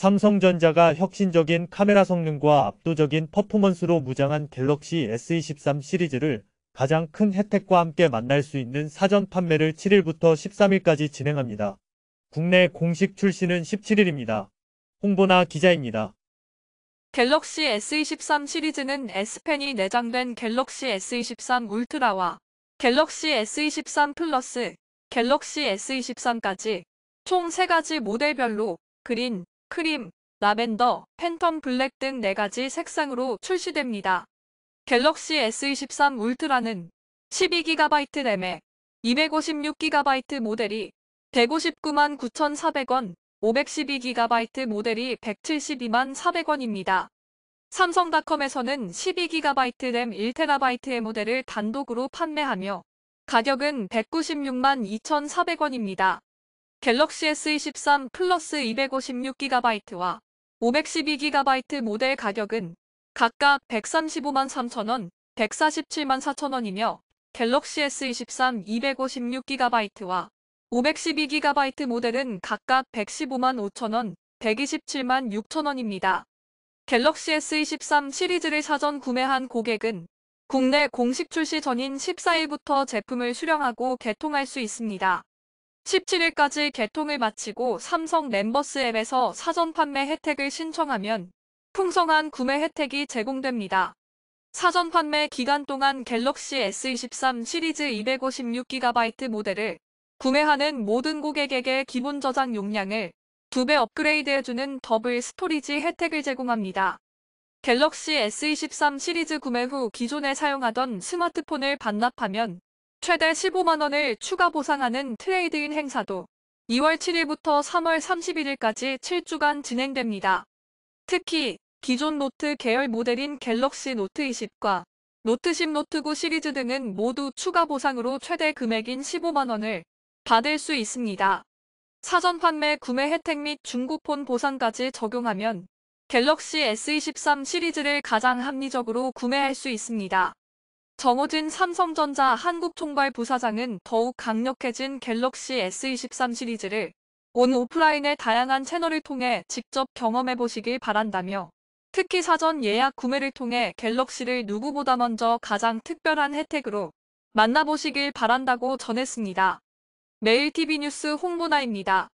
삼성전자가 혁신적인 카메라 성능과 압도적인 퍼포먼스로 무장한 갤럭시 S23 시리즈를 가장 큰 혜택과 함께 만날 수 있는 사전 판매를 7일부터 13일까지 진행합니다. 국내 공식 출시는 17일입니다. 홍보나 기자입니다. 갤럭시 S23 시리즈는 S펜이 내장된 갤럭시 S23 울트라와 갤럭시 S23 플러스, 갤럭시 S23까지 총 3가지 모델별로 그린, 크림, 라벤더, 팬텀 블랙 등 4가지 색상으로 출시됩니다. 갤럭시 S23 울트라는 12GB 램에 256GB 모델이 159만 9,400원, 512GB 모델이 172만 400원입니다. 삼성닷컴에서는 12GB 램 1TB의 모델을 단독으로 판매하며 가격은 196만 2,400원입니다. 갤럭시 S23 플러스 256GB와 512GB 모델 가격은 각각 135만 3천원, 147만 4천원이며 갤럭시 S23 256GB와 512GB 모델은 각각 115만 5천원, 127만 6천원입니다. 갤럭시 S23 시리즈를 사전 구매한 고객은 국내 공식 출시 전인 14일부터 제품을 수령하고 개통할 수 있습니다. 17일까지 개통을 마치고 삼성 멤버스 앱에서 사전 판매 혜택을 신청하면 풍성한 구매 혜택이 제공됩니다. 사전 판매 기간 동안 갤럭시 S23 시리즈 256GB 모델을 구매하는 모든 고객에게 기본 저장 용량을 2배 업그레이드해주는 더블 스토리지 혜택을 제공합니다. 갤럭시 S23 시리즈 구매 후 기존에 사용하던 스마트폰을 반납하면 최대 15만 원을 추가 보상하는 트레이드인 행사도 2월 7일부터 3월 31일까지 7주간 진행됩니다. 특히 기존 노트 계열 모델인 갤럭시 노트 20과 노트 10, 노트 9 시리즈 등은 모두 추가 보상으로 최대 금액인 15만 원을 받을 수 있습니다. 사전 판매 구매 혜택 및 중고폰 보상까지 적용하면 갤럭시 S23 시리즈를 가장 합리적으로 구매할 수 있습니다. 정호진 삼성전자 한국총괄 부사장은 더욱 강력해진 갤럭시 S23 시리즈를 온 오프라인의 다양한 채널을 통해 직접 경험해 보시길 바란다며 특히 사전 예약 구매를 통해 갤럭시를 누구보다 먼저 가장 특별한 혜택으로 만나보시길 바란다고 전했습니다. 매일TV 뉴스 홍보나입니다.